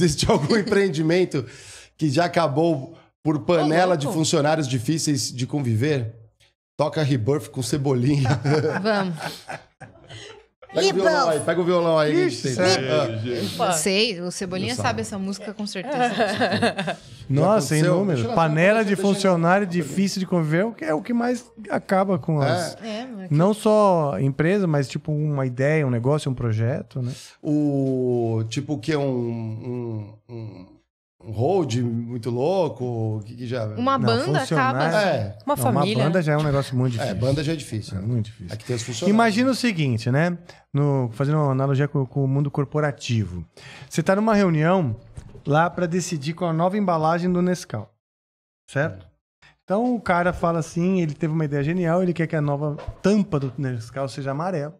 Existe algum empreendimento que já acabou por panela de funcionários difíceis de conviver? Toca Rebirth com cebolinha. Vamos. Pega o violão aí, pega o violão aí. É. gente, Sei, o Cebolinha sabe essa música com certeza. Nossa, em número. Panela de funcionário difícil de conviver é o que mais acaba com é. as. É, não só empresa, mas tipo uma ideia, um negócio, um projeto, né? O tipo que é um hold muito louco, que, já... Uma Não, banda acaba. Assim. É. Uma Não, família. Uma banda já é um negócio muito É, difícil. banda já é difícil. Né? É muito difícil. Aqui tem os funcionários. Imagina o seguinte, né? No- fazendo uma analogia com, com o mundo corporativo. Você está numa reunião lá para decidir com a nova embalagem do Nescau, certo? É. Então o cara fala assim, ele teve uma ideia genial, ele quer que a nova tampa do Nescau seja amarela.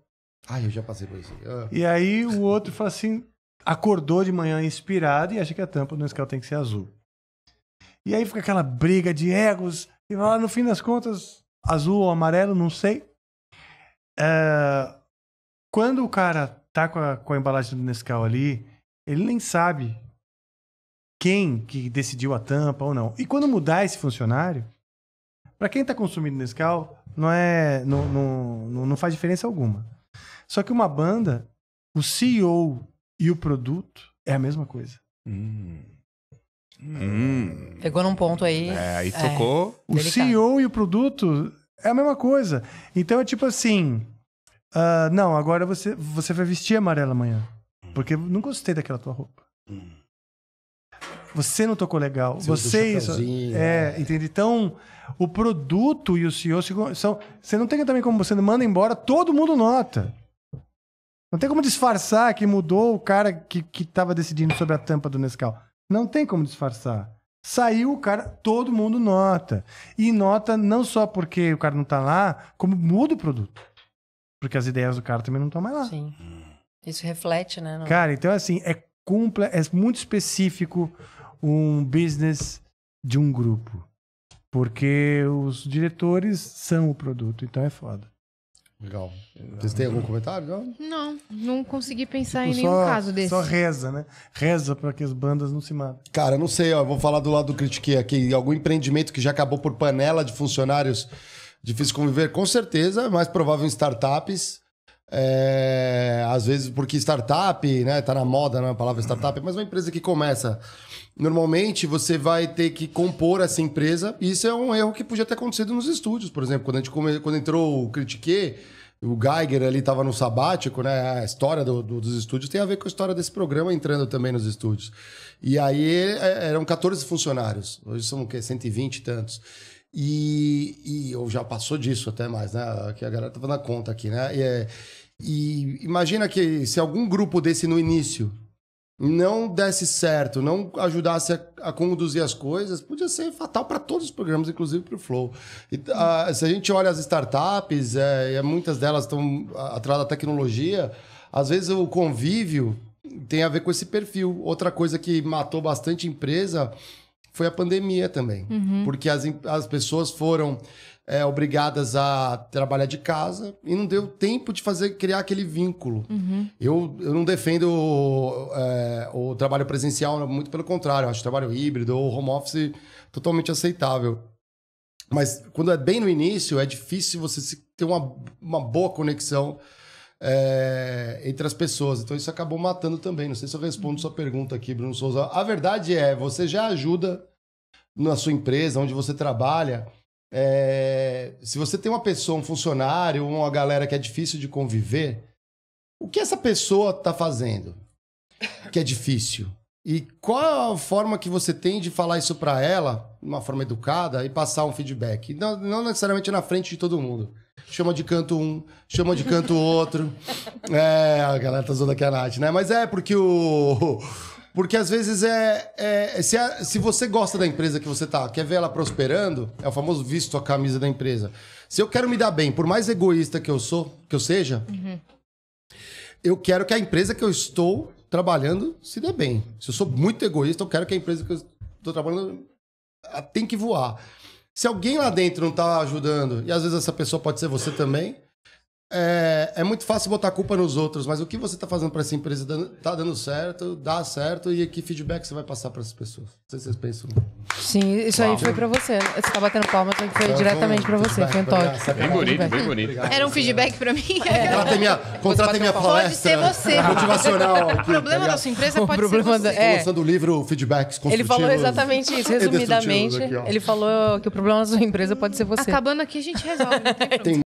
Ai, ah, eu já passei por isso. Ah. E aí o outro fala assim, acordou de manhã inspirado e acha que a tampa do Nescau tem que ser azul. E aí fica aquela briga de egos, e vai lá no fim das contas, azul ou amarelo, não sei. É... Quando o cara tá com a, com a embalagem do Nescau ali, ele nem sabe quem que decidiu a tampa ou não. E quando mudar esse funcionário, para quem está consumindo Nescau, não é não, não, não faz diferença alguma. Só que uma banda, o CEO e o produto é a mesma coisa. Hum. Hum. Pegou num ponto aí. É, aí é, tocou. É, o delicado. CEO e o produto é a mesma coisa. Então é tipo assim: uh, não, agora você, você vai vestir amarelo amanhã. Porque não gostei daquela tua roupa. Você não tocou legal. Seu é, é, entende? Então, o produto e o CEO são. Você não tem também como você manda embora, todo mundo nota. Não tem como disfarçar que mudou o cara que, que tava decidindo sobre a tampa do Nescau. Não tem como disfarçar. Saiu o cara, todo mundo nota. E nota não só porque o cara não tá lá, como muda o produto. Porque as ideias do cara também não estão mais lá. Sim. Isso reflete, né? No... Cara, então assim, é, cumple, é muito específico um business de um grupo. Porque os diretores são o produto, então é foda. Legal. Vocês têm algum comentário? Não, não, não consegui pensar tipo, em nenhum só, caso desse. Só reza, né? Reza para que as bandas não se matem. Cara, não sei, ó, vou falar do lado do critiquei aqui. Algum empreendimento que já acabou por panela de funcionários difícil conviver, com certeza, mais provável em startups. É, às vezes, porque startup, né? Tá na moda né, a palavra startup, mas é uma empresa que começa. Normalmente você vai ter que compor essa empresa. E isso é um erro que podia ter acontecido nos estúdios, por exemplo. Quando, a gente come... quando entrou o Critique, o Geiger ali estava no sabático, né? A história do, do, dos estúdios tem a ver com a história desse programa entrando também nos estúdios. E aí é, eram 14 funcionários. Hoje são o quê? 120 e tantos. E, e ou já passou disso até mais, né? Que a galera tava tá na conta aqui, né? E, é, e imagina que se algum grupo desse no início não desse certo, não ajudasse a, a, conduzir as coisas, podia ser fatal para todos os programas, inclusive para o Flow. E, a, se a gente olha as startups, é, muitas delas estão atrás da tecnologia, às vezes o convívio tem a ver com esse perfil. Outra coisa que matou bastante empresa foi a pandemia também. Uhum. Porque as, as pessoas foram é, obrigadas a trabalhar de casa e não deu tempo de fazer criar aquele vínculo. Uhum. Eu, eu não defendo é, o trabalho presencial, muito pelo contrário, eu acho trabalho híbrido ou home office totalmente aceitável. Mas quando é bem no início, é difícil você ter uma, uma boa conexão é, entre as pessoas. Então isso acabou matando também. Não sei se eu respondo sua pergunta aqui, Bruno Souza. A verdade é, você já ajuda na sua empresa, onde você trabalha. É, se você tem uma pessoa, um funcionário, uma galera que é difícil de conviver, o que essa pessoa está fazendo que é difícil? E qual a forma que você tem de falar isso para ela, de uma forma educada, e passar um feedback? Não, não necessariamente na frente de todo mundo chama de canto um, chama de canto outro. É, a galera tá zoando aqui a Nath, né? Mas é porque o. Porque às vezes é. é se, a, se você gosta da empresa que você tá, quer ver ela prosperando, é o famoso visto a camisa da empresa. Se eu quero me dar bem, por mais egoísta que eu sou, que eu seja, uhum. eu quero que a empresa que eu estou trabalhando se dê bem. Se eu sou muito egoísta, eu quero que a empresa que eu estou trabalhando ah, tem que voar. Se alguém lá dentro não tá ajudando, e às vezes essa pessoa pode ser você também, é, é, muito fácil botar culpa nos outros, mas o que você está fazendo para essa empresa está dando certo, dá certo e que feedback você vai passar para essas pessoas? Não sei se vocês pensam. Sim, isso Uau. aí foi para você. Né? Você está batendo palma, então foi diretamente para você. Foi um toque. Bem bonito, bem bonito. Era um feedback para mim. Contratei minha, contratem minha palestra. Pode ser você. Motivacional. Aqui, o problema da sua empresa é o pode problema ser você. Da... É. Lançando o livro Feedbacks Construtivos. Ele falou exatamente isso, resumidamente. Aqui, ele falou que o problema da sua empresa pode ser você. Acabando aqui a gente resolve. tem